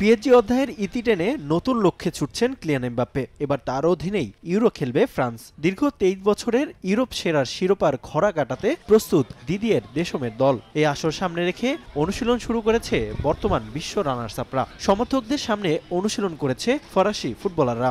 PAG অধ্যায়ের ইতি টেনে নতুন লক্ষ্যে ছুটছেন ক্লিয়ান এমবাপ্পে এবার তার অধীনেই ইউরো খেলবে ফ্রান্স দীর্ঘ তেইশ বছরের ইউরোপ সেরার শিরোপার খরা কাটাতে প্রস্তুত দিদিয়ের দেশমের দল এই আসর সামনে রেখে অনুশীলন শুরু করেছে বর্তমান বিশ্ব রানার্স আপরা সমর্থকদের সামনে অনুশীলন করেছে ফরাসি ফুটবলাররা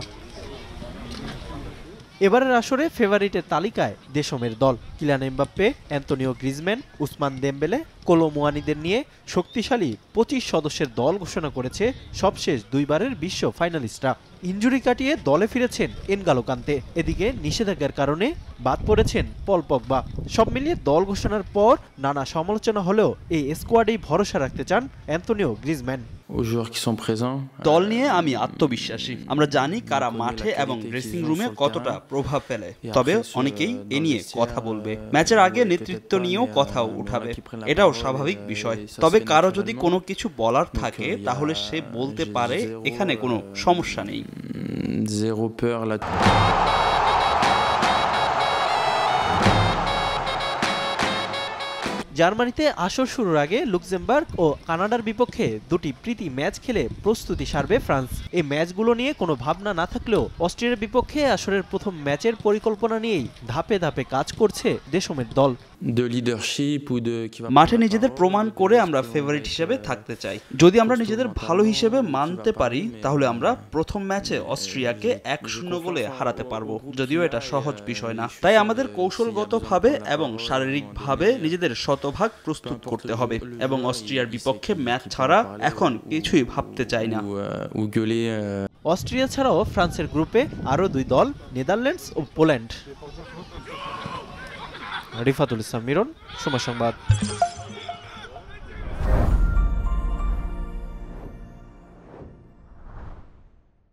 এবারের আসরে ফেভারিটের তালিকায় দেশমের দল Kylian Mbappe Antoine Griezmann Ousmane Dembele কোলোমোয়ানিদের নিয়ে শক্তিশালী পঁচিশ সদস্যের দল ঘোষণা করেছে সবশেষ দুইবারের বিশ্ব ফাইনালিস্টরা ইঞ্জুরি কাটিয়ে দলে ফিরেছেন এনগালোকান্তে এদিকে নিষেধাজ্ঞার কারণে বাদ পড়েছেন পল পগবা সব মিলিয়ে দল ঘোষণার পর নানা সমালোচনা হলেও এই স্কোয়াডেই ভরসা রাখতে চান অ্যান্টনিও গ্রিজম্যান দল নিয়ে আমি আত্মবিশ্বাসী আমরা জানি কারা মাঠে এবং ড্রেসিং রুমে কতটা প্রভাব ফেলে তবে অনেকেই এ নিয়ে কথা বলবে ম্যাচের আগে নেতৃত্ব নিয়েও কথা উঠাবে এটাও স্বাভাবিক বিষয় তবে কারো যদি কোনো কিছু বলার থাকে তাহলে সে বলতে পারে এখানে কোনো সমস্যা নেই জার্মানিতে আসর শুরুর আগে লুক্সেমবার্গ ও কানাডার বিপক্ষে দুটি প্রীতি ম্যাচ খেলে প্রস্তুতি সারবে ফ্রান্স এই ম্যাচগুলো নিয়ে কোনো ভাবনা না থাকলেও অস্ট্রেলিয়ার বিপক্ষে আসরের প্রথম ম্যাচের পরিকল্পনা নিয়েই ধাপে ধাপে কাজ করছে দেশমের দল মাঠে নিজেদের প্রমাণ করে আমরা ফেভারিট হিসেবে থাকতে চাই যদি আমরা নিজেদের ভালো হিসেবে মানতে পারি তাহলে আমরা প্রথম ম্যাচে অস্ট্রিয়াকে এক শূন্য বলে হারাতে পারবো যদিও এটা সহজ বিষয় না euh, তাই আমাদের কৌশলগতভাবে এবং euh, শারীরিকভাবে নিজেদের শত শতভাগ প্রস্তুত করতে হবে এবং অস্ট্রিয়ার বিপক্ষে ম্যাচ ছাড়া এখন কিছুই ভাবতে চাই না euh, euh, অস্ট্রিয়া ছাড়াও ফ্রান্সের গ্রুপে আরও দুই দল নেদারল্যান্ডস ও পোল্যান্ড রিফাতুল ইসলাম মিরন সময় সংবাদ